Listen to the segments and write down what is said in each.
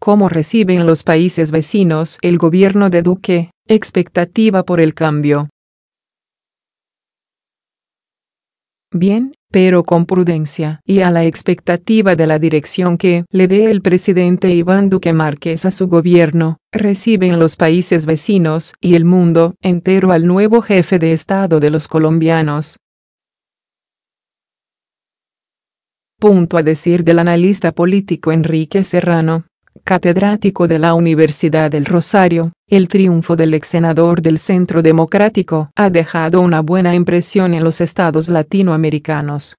cómo reciben los países vecinos el gobierno de Duque, expectativa por el cambio. Bien, pero con prudencia y a la expectativa de la dirección que le dé el presidente Iván Duque Márquez a su gobierno, reciben los países vecinos y el mundo entero al nuevo jefe de Estado de los colombianos. Punto a decir del analista político Enrique Serrano catedrático de la Universidad del Rosario, el triunfo del ex senador del Centro Democrático ha dejado una buena impresión en los estados latinoamericanos.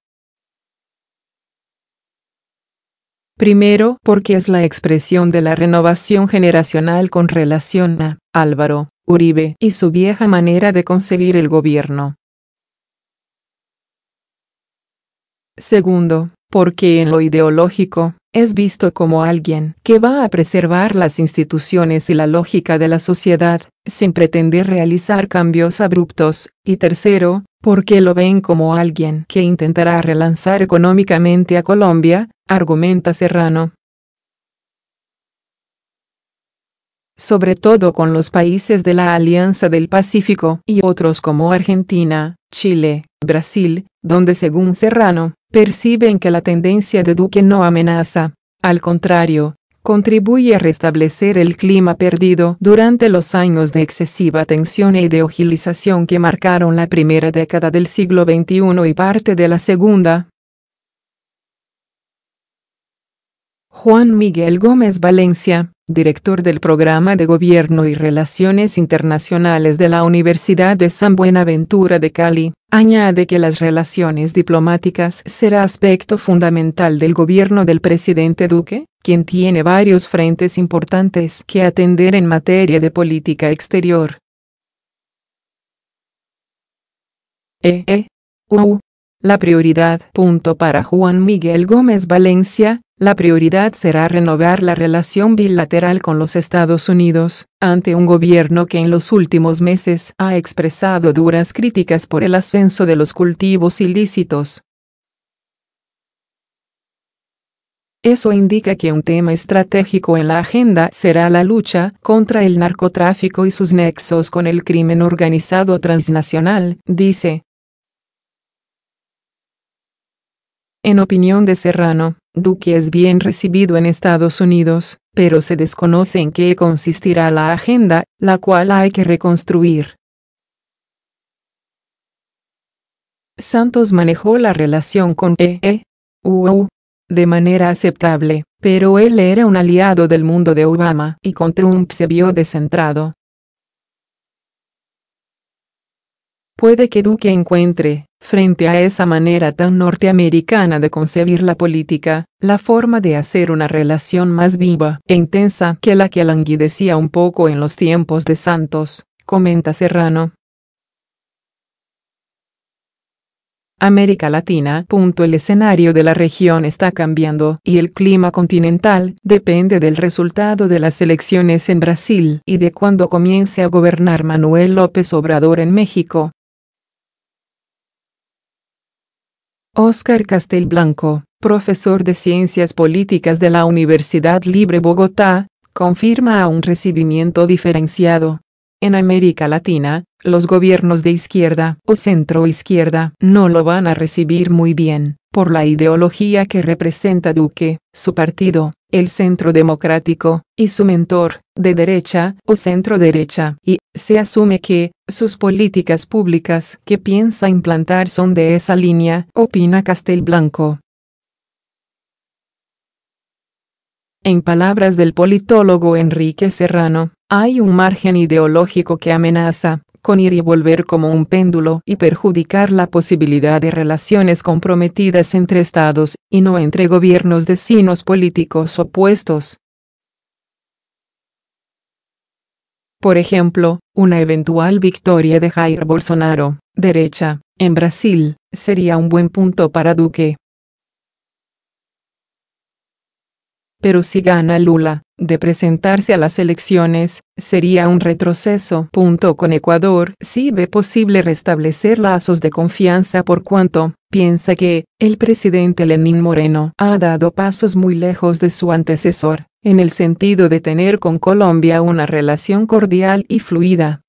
Primero, porque es la expresión de la renovación generacional con relación a Álvaro Uribe y su vieja manera de conseguir el gobierno. Segundo, porque en lo ideológico, es visto como alguien que va a preservar las instituciones y la lógica de la sociedad, sin pretender realizar cambios abruptos, y tercero, porque lo ven como alguien que intentará relanzar económicamente a Colombia, argumenta Serrano. sobre todo con los países de la Alianza del Pacífico y otros como Argentina, Chile, Brasil, donde según Serrano, perciben que la tendencia de Duque no amenaza, al contrario, contribuye a restablecer el clima perdido durante los años de excesiva tensión e de ojilización que marcaron la primera década del siglo XXI y parte de la segunda. Juan Miguel Gómez Valencia director del programa de Gobierno y Relaciones Internacionales de la Universidad de San Buenaventura de Cali, añade que las relaciones diplomáticas será aspecto fundamental del gobierno del presidente Duque, quien tiene varios frentes importantes que atender en materia de política exterior. E. e la prioridad. Punto para Juan Miguel Gómez Valencia, la prioridad será renovar la relación bilateral con los Estados Unidos, ante un gobierno que en los últimos meses ha expresado duras críticas por el ascenso de los cultivos ilícitos. Eso indica que un tema estratégico en la agenda será la lucha contra el narcotráfico y sus nexos con el crimen organizado transnacional, dice. En opinión de Serrano, Duque es bien recibido en Estados Unidos, pero se desconoce en qué consistirá la agenda, la cual hay que reconstruir. Santos manejó la relación con EEUU de manera aceptable, pero él era un aliado del mundo de Obama y con Trump se vio descentrado. Puede que Duque encuentre, Frente a esa manera tan norteamericana de concebir la política, la forma de hacer una relación más viva e intensa que la que languidecía un poco en los tiempos de Santos, comenta Serrano. América Latina. El escenario de la región está cambiando y el clima continental depende del resultado de las elecciones en Brasil y de cuando comience a gobernar Manuel López Obrador en México. Óscar Castelblanco, profesor de Ciencias Políticas de la Universidad Libre Bogotá, confirma a un recibimiento diferenciado. En América Latina, los gobiernos de izquierda o centro izquierda no lo van a recibir muy bien por la ideología que representa Duque, su partido, el Centro Democrático, y su mentor, de derecha o centro derecha, y se asume que sus políticas públicas que piensa implantar son de esa línea, opina Castelblanco. En palabras del politólogo Enrique Serrano, hay un margen ideológico que amenaza con ir y volver como un péndulo y perjudicar la posibilidad de relaciones comprometidas entre estados, y no entre gobiernos de políticos opuestos. Por ejemplo, una eventual victoria de Jair Bolsonaro, derecha, en Brasil, sería un buen punto para Duque, Pero si gana Lula, de presentarse a las elecciones, sería un retroceso. con Ecuador, si ve posible restablecer lazos de confianza por cuanto, piensa que, el presidente Lenín Moreno ha dado pasos muy lejos de su antecesor, en el sentido de tener con Colombia una relación cordial y fluida.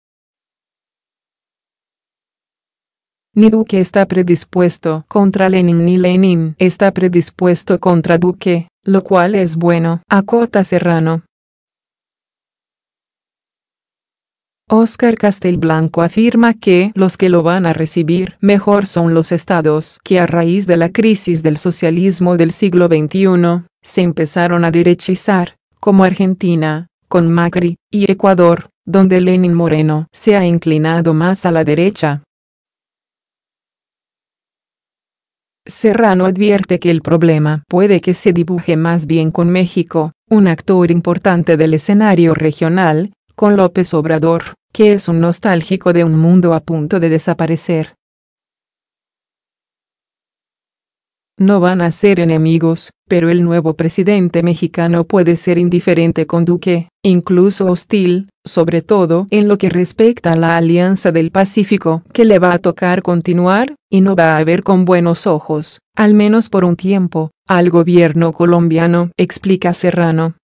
Ni Duque está predispuesto contra Lenin ni Lenin está predispuesto contra Duque lo cual es bueno, acota Serrano. Oscar Castelblanco afirma que los que lo van a recibir mejor son los estados que a raíz de la crisis del socialismo del siglo XXI, se empezaron a derechizar, como Argentina, con Macri, y Ecuador, donde Lenin Moreno se ha inclinado más a la derecha. Serrano advierte que el problema puede que se dibuje más bien con México, un actor importante del escenario regional, con López Obrador, que es un nostálgico de un mundo a punto de desaparecer, no van a ser enemigos, pero el nuevo presidente mexicano puede ser indiferente con Duque, incluso hostil, sobre todo en lo que respecta a la Alianza del Pacífico, que le va a tocar continuar, y no va a ver con buenos ojos, al menos por un tiempo, al gobierno colombiano, explica Serrano.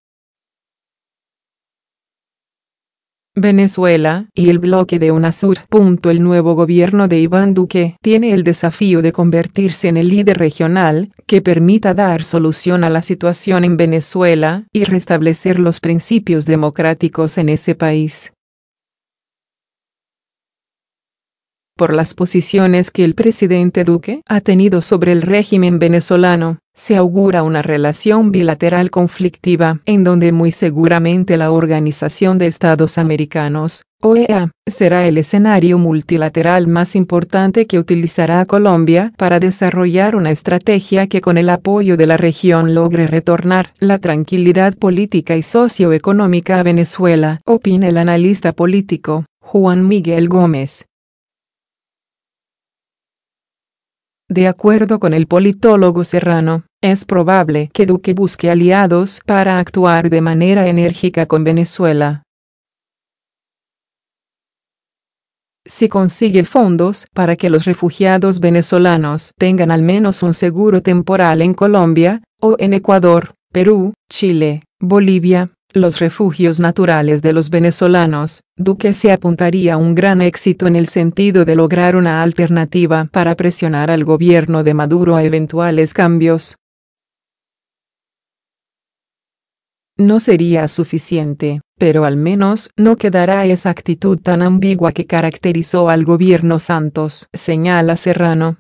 Venezuela y el bloque de UNASUR. el nuevo gobierno de Iván Duque tiene el desafío de convertirse en el líder regional que permita dar solución a la situación en Venezuela y restablecer los principios democráticos en ese país. por las posiciones que el presidente Duque ha tenido sobre el régimen venezolano, se augura una relación bilateral conflictiva en donde muy seguramente la Organización de Estados Americanos, OEA, será el escenario multilateral más importante que utilizará Colombia para desarrollar una estrategia que con el apoyo de la región logre retornar la tranquilidad política y socioeconómica a Venezuela, opina el analista político, Juan Miguel Gómez. De acuerdo con el politólogo Serrano, es probable que Duque busque aliados para actuar de manera enérgica con Venezuela. si consigue fondos para que los refugiados venezolanos tengan al menos un seguro temporal en Colombia, o en Ecuador, Perú, Chile, Bolivia, los refugios naturales de los venezolanos, Duque se apuntaría a un gran éxito en el sentido de lograr una alternativa para presionar al gobierno de Maduro a eventuales cambios, no sería suficiente, pero al menos no quedará esa actitud tan ambigua que caracterizó al gobierno Santos, señala Serrano.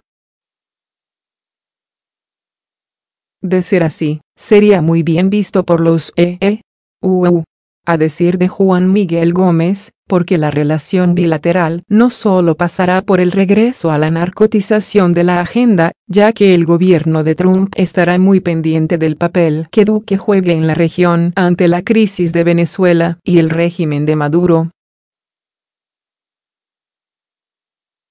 De ser así, sería muy bien visto por los EEU a decir de Juan Miguel Gómez, porque la relación bilateral no solo pasará por el regreso a la narcotización de la agenda, ya que el gobierno de Trump estará muy pendiente del papel que Duque juegue en la región ante la crisis de Venezuela y el régimen de Maduro,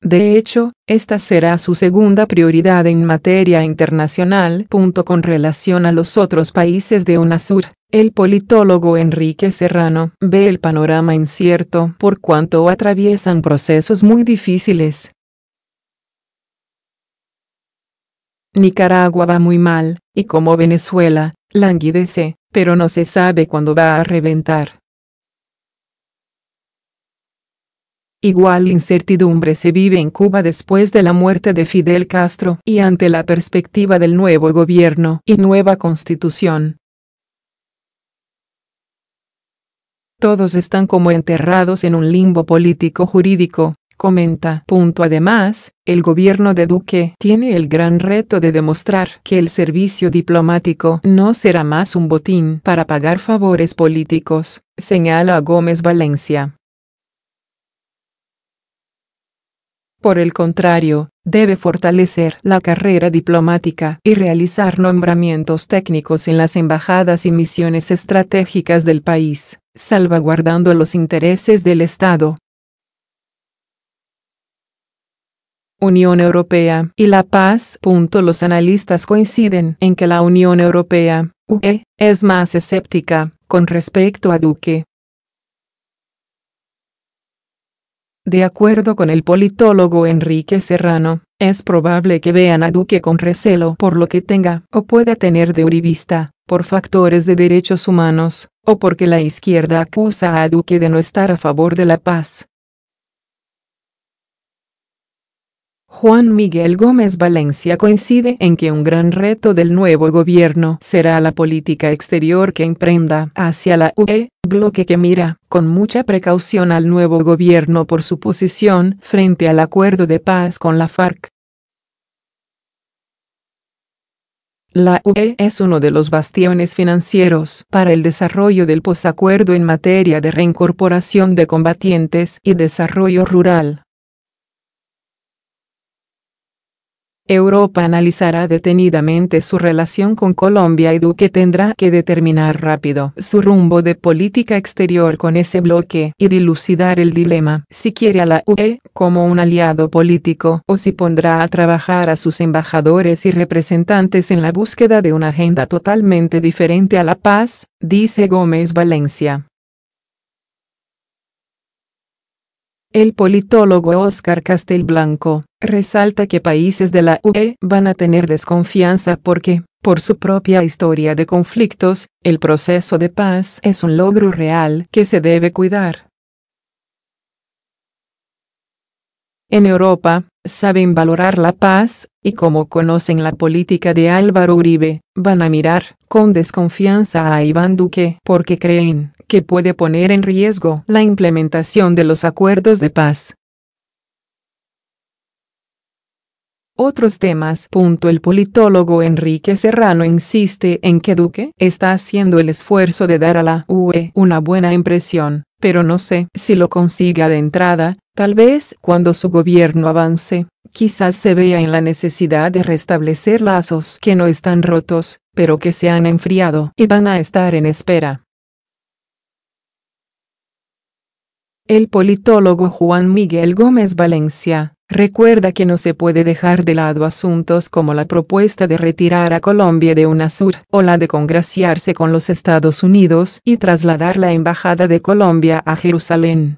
De hecho, esta será su segunda prioridad en materia internacional. Con relación a los otros países de UNASUR, el politólogo Enrique Serrano ve el panorama incierto por cuanto atraviesan procesos muy difíciles. Nicaragua va muy mal, y como Venezuela, languidece, pero no se sabe cuándo va a reventar. Igual incertidumbre se vive en Cuba después de la muerte de Fidel Castro y ante la perspectiva del nuevo gobierno y nueva constitución. Todos están como enterrados en un limbo político jurídico, comenta. Punto además, el gobierno de Duque tiene el gran reto de demostrar que el servicio diplomático no será más un botín para pagar favores políticos, señala Gómez Valencia. Por el contrario, debe fortalecer la carrera diplomática y realizar nombramientos técnicos en las embajadas y misiones estratégicas del país, salvaguardando los intereses del Estado. Unión Europea y la paz. Los analistas coinciden en que la Unión Europea, UE, es más escéptica con respecto a Duque De acuerdo con el politólogo Enrique Serrano, es probable que vean a Duque con recelo por lo que tenga o pueda tener de Uribista, por factores de derechos humanos, o porque la izquierda acusa a Duque de no estar a favor de la paz, Juan Miguel Gómez Valencia coincide en que un gran reto del nuevo gobierno será la política exterior que emprenda hacia la UE, bloque que mira con mucha precaución al nuevo gobierno por su posición frente al acuerdo de paz con la FARC. La UE es uno de los bastiones financieros para el desarrollo del posacuerdo en materia de reincorporación de combatientes y desarrollo rural. Europa analizará detenidamente su relación con Colombia y Duque tendrá que determinar rápido su rumbo de política exterior con ese bloque y dilucidar el dilema si quiere a la UE como un aliado político o si pondrá a trabajar a sus embajadores y representantes en la búsqueda de una agenda totalmente diferente a la paz, dice Gómez Valencia. El politólogo Oscar Castelblanco resalta que países de la UE van a tener desconfianza porque, por su propia historia de conflictos, el proceso de paz es un logro real que se debe cuidar. En Europa, saben valorar la paz, y como conocen la política de Álvaro Uribe, van a mirar con desconfianza a Iván Duque porque creen que puede poner en riesgo la implementación de los acuerdos de paz. Otros temas. El politólogo Enrique Serrano insiste en que Duque está haciendo el esfuerzo de dar a la UE una buena impresión, pero no sé si lo consiga de entrada, tal vez cuando su gobierno avance, quizás se vea en la necesidad de restablecer lazos que no están rotos, pero que se han enfriado y van a estar en espera. El politólogo Juan Miguel Gómez Valencia Recuerda que no se puede dejar de lado asuntos como la propuesta de retirar a Colombia de UNASUR o la de congraciarse con los Estados Unidos y trasladar la Embajada de Colombia a Jerusalén.